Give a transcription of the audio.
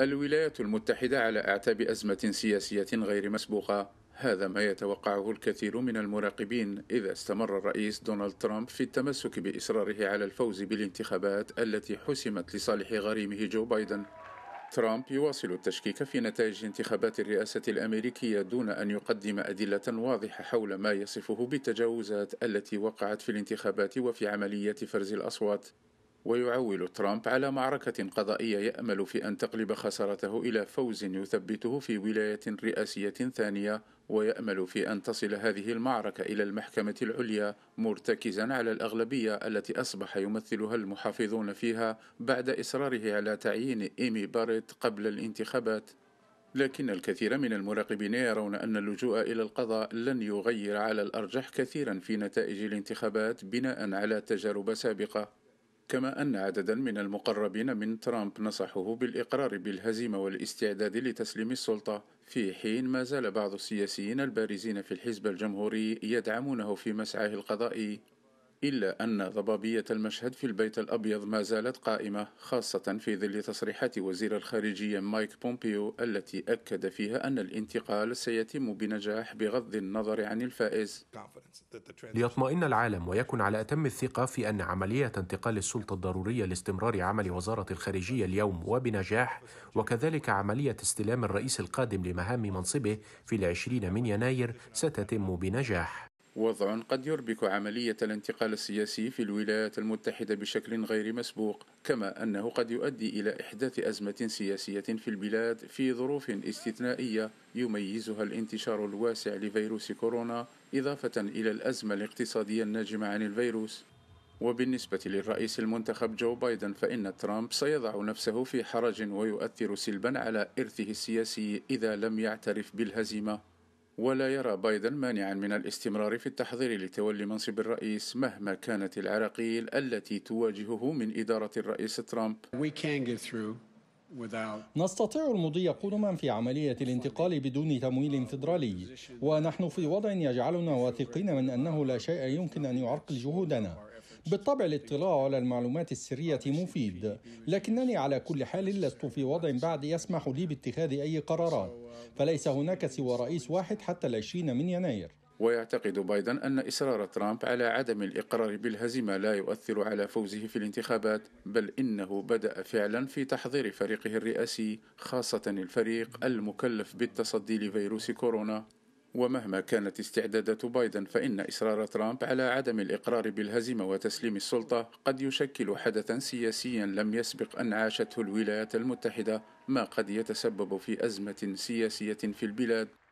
الولايات المتحدة على أعتاب أزمة سياسية غير مسبوقة هذا ما يتوقعه الكثير من المراقبين إذا استمر الرئيس دونالد ترامب في التمسك بإصراره على الفوز بالانتخابات التي حسمت لصالح غريمه جو بايدن ترامب يواصل التشكيك في نتائج انتخابات الرئاسة الأمريكية دون أن يقدم أدلة واضحة حول ما يصفه بالتجاوزات التي وقعت في الانتخابات وفي عملية فرز الأصوات ويعول ترامب على معركة قضائية يأمل في أن تقلب خسارته إلى فوز يثبته في ولاية رئاسية ثانية ويأمل في أن تصل هذه المعركة إلى المحكمة العليا مرتكزا على الأغلبية التي أصبح يمثلها المحافظون فيها بعد إصراره على تعيين إيمي باريت قبل الانتخابات لكن الكثير من المراقبين يرون أن اللجوء إلى القضاء لن يغير على الأرجح كثيرا في نتائج الانتخابات بناء على تجارب سابقة كما أن عددا من المقربين من ترامب نصحوه بالإقرار بالهزيمة والاستعداد لتسليم السلطة في حين ما زال بعض السياسيين البارزين في الحزب الجمهوري يدعمونه في مسعاه القضائي إلا أن ضبابية المشهد في البيت الأبيض ما زالت قائمة خاصة في ظل تصريحات وزير الخارجية مايك بومبيو التي أكد فيها أن الانتقال سيتم بنجاح بغض النظر عن الفائز ليطمئن العالم ويكن على أتم الثقة في أن عملية انتقال السلطة الضرورية لاستمرار عمل وزارة الخارجية اليوم وبنجاح وكذلك عملية استلام الرئيس القادم لمهام منصبه في العشرين من يناير ستتم بنجاح وضع قد يربك عملية الانتقال السياسي في الولايات المتحدة بشكل غير مسبوق كما أنه قد يؤدي إلى إحداث أزمة سياسية في البلاد في ظروف استثنائية يميزها الانتشار الواسع لفيروس كورونا إضافة إلى الأزمة الاقتصادية الناجمة عن الفيروس وبالنسبة للرئيس المنتخب جو بايدن فإن ترامب سيضع نفسه في حرج ويؤثر سلبا على إرثه السياسي إذا لم يعترف بالهزيمة ولا يرى بايدن مانعا من الاستمرار في التحضير لتولي منصب الرئيس مهما كانت العراقيل التي تواجهه من إدارة الرئيس ترامب نستطيع المضي قدما في عملية الانتقال بدون تمويل فدرالي ونحن في وضع يجعلنا واثقين من أنه لا شيء يمكن أن يعرقل جهودنا بالطبع الاطلاع على المعلومات السرية مفيد لكنني على كل حال لست في وضع بعد يسمح لي باتخاذ أي قرارات فليس هناك سوى رئيس واحد حتى العشرين من يناير ويعتقد بايدن أن إصرار ترامب على عدم الإقرار بالهزيمة لا يؤثر على فوزه في الانتخابات بل إنه بدأ فعلا في تحضير فريقه الرئاسي خاصة الفريق المكلف بالتصدي لفيروس كورونا ومهما كانت استعدادات بايدن فإن إصرار ترامب على عدم الإقرار بالهزيمة وتسليم السلطة قد يشكل حدثا سياسيا لم يسبق أن عاشته الولايات المتحدة ما قد يتسبب في أزمة سياسية في البلاد